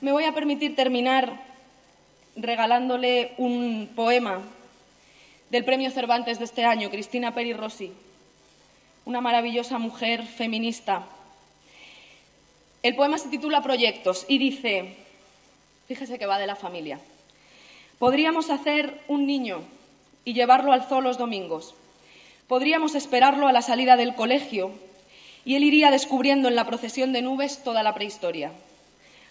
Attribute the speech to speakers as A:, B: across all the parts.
A: me voy a permitir terminar regalándole un poema del Premio Cervantes de este año, Cristina Peri Rossi, una maravillosa mujer feminista. El poema se titula Proyectos y dice, fíjese que va de la familia, podríamos hacer un niño y llevarlo al zoo los domingos, podríamos esperarlo a la salida del colegio y él iría descubriendo en la procesión de nubes toda la prehistoria.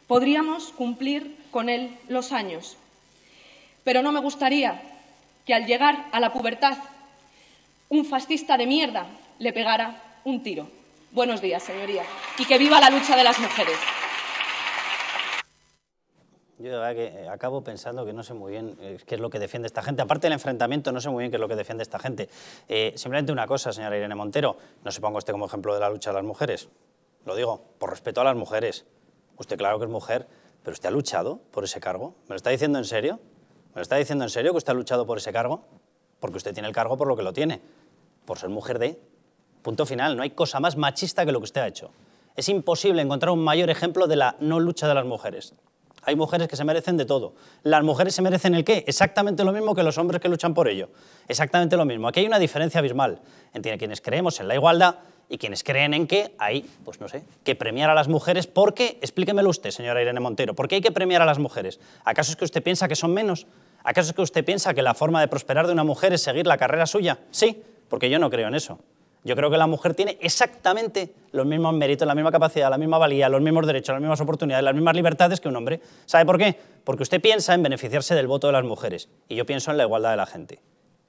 A: Podríamos cumplir con él los años, pero no me gustaría que al llegar a la pubertad un fascista de mierda le pegara un tiro. Buenos días, señoría, y que viva la lucha de las mujeres.
B: Yo que eh, acabo pensando que no sé muy bien eh, qué es lo que defiende esta gente. Aparte del enfrentamiento, no sé muy bien qué es lo que defiende esta gente. Eh, simplemente una cosa, señora Irene Montero, no se ponga usted como ejemplo de la lucha de las mujeres. Lo digo, por respeto a las mujeres. Usted claro que es mujer, pero usted ha luchado por ese cargo. ¿Me lo está diciendo en serio? ¿Me lo está diciendo en serio que usted ha luchado por ese cargo? Porque usted tiene el cargo por lo que lo tiene. Por ser mujer de... Punto final. No hay cosa más machista que lo que usted ha hecho. Es imposible encontrar un mayor ejemplo de la no lucha de las mujeres. Hay mujeres que se merecen de todo. ¿Las mujeres se merecen el qué? Exactamente lo mismo que los hombres que luchan por ello. Exactamente lo mismo. Aquí hay una diferencia abismal entre quienes creemos en la igualdad y quienes creen en que hay, pues no sé, que premiar a las mujeres porque, explíquemelo usted, señora Irene Montero, ¿por qué hay que premiar a las mujeres? ¿Acaso es que usted piensa que son menos? ¿Acaso es que usted piensa que la forma de prosperar de una mujer es seguir la carrera suya? Sí, porque yo no creo en eso. Yo creo que la mujer tiene exactamente los mismos méritos, la misma capacidad, la misma valía, los mismos derechos, las mismas oportunidades, las mismas libertades que un hombre. ¿Sabe por qué? Porque usted piensa en beneficiarse del voto de las mujeres y yo pienso en la igualdad de la gente.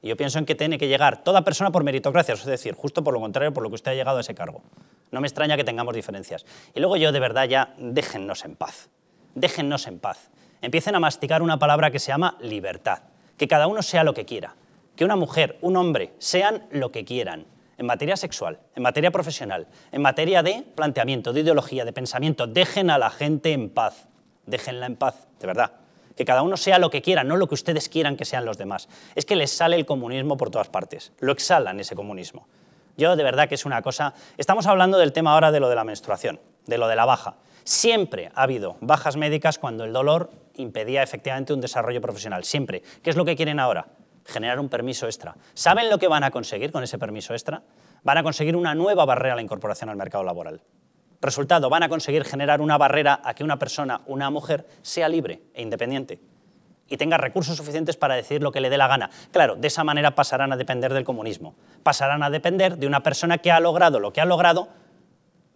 B: Y yo pienso en que tiene que llegar toda persona por meritocracia, es decir, justo por lo contrario por lo que usted ha llegado a ese cargo. No me extraña que tengamos diferencias. Y luego yo de verdad ya déjennos en paz. Déjennos en paz. Empiecen a masticar una palabra que se llama libertad. Que cada uno sea lo que quiera. Que una mujer, un hombre, sean lo que quieran en materia sexual, en materia profesional, en materia de planteamiento, de ideología, de pensamiento. Dejen a la gente en paz, déjenla en paz, de verdad. Que cada uno sea lo que quiera, no lo que ustedes quieran que sean los demás. Es que les sale el comunismo por todas partes, lo exhalan ese comunismo. Yo de verdad que es una cosa... Estamos hablando del tema ahora de lo de la menstruación, de lo de la baja. Siempre ha habido bajas médicas cuando el dolor impedía efectivamente un desarrollo profesional, siempre. ¿Qué es lo que quieren ahora? generar un permiso extra. ¿Saben lo que van a conseguir con ese permiso extra? Van a conseguir una nueva barrera a la incorporación al mercado laboral. Resultado, van a conseguir generar una barrera a que una persona, una mujer, sea libre e independiente y tenga recursos suficientes para decir lo que le dé la gana. Claro, de esa manera pasarán a depender del comunismo. Pasarán a depender de una persona que ha logrado lo que ha logrado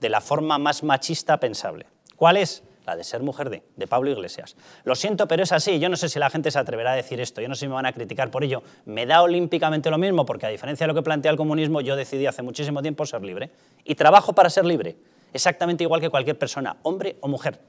B: de la forma más machista pensable. ¿Cuál es? la de ser mujer de, de Pablo Iglesias. Lo siento, pero es así. Yo no sé si la gente se atreverá a decir esto. Yo no sé si me van a criticar por ello. Me da olímpicamente lo mismo, porque a diferencia de lo que plantea el comunismo, yo decidí hace muchísimo tiempo ser libre. Y trabajo para ser libre. Exactamente igual que cualquier persona, hombre o mujer.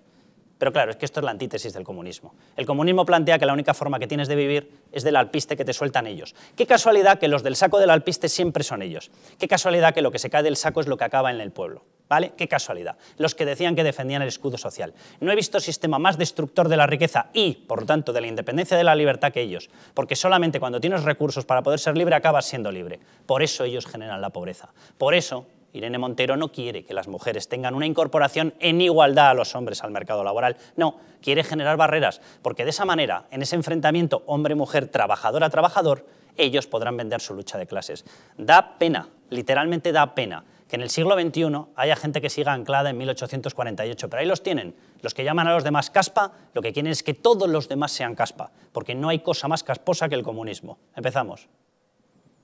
B: Pero claro, es que esto es la antítesis del comunismo. El comunismo plantea que la única forma que tienes de vivir es del alpiste que te sueltan ellos. Qué casualidad que los del saco del alpiste siempre son ellos. Qué casualidad que lo que se cae del saco es lo que acaba en el pueblo. ¿Vale? Qué casualidad. Los que decían que defendían el escudo social. No he visto sistema más destructor de la riqueza y, por lo tanto, de la independencia de la libertad que ellos, porque solamente cuando tienes recursos para poder ser libre acabas siendo libre. Por eso ellos generan la pobreza. Por eso Irene Montero no quiere que las mujeres tengan una incorporación en igualdad a los hombres al mercado laboral. No, quiere generar barreras, porque de esa manera, en ese enfrentamiento hombre-mujer, trabajador trabajador, ellos podrán vender su lucha de clases. Da pena, literalmente da pena que en el siglo XXI haya gente que siga anclada en 1848, pero ahí los tienen. Los que llaman a los demás caspa, lo que quieren es que todos los demás sean caspa, porque no hay cosa más casposa que el comunismo. Empezamos.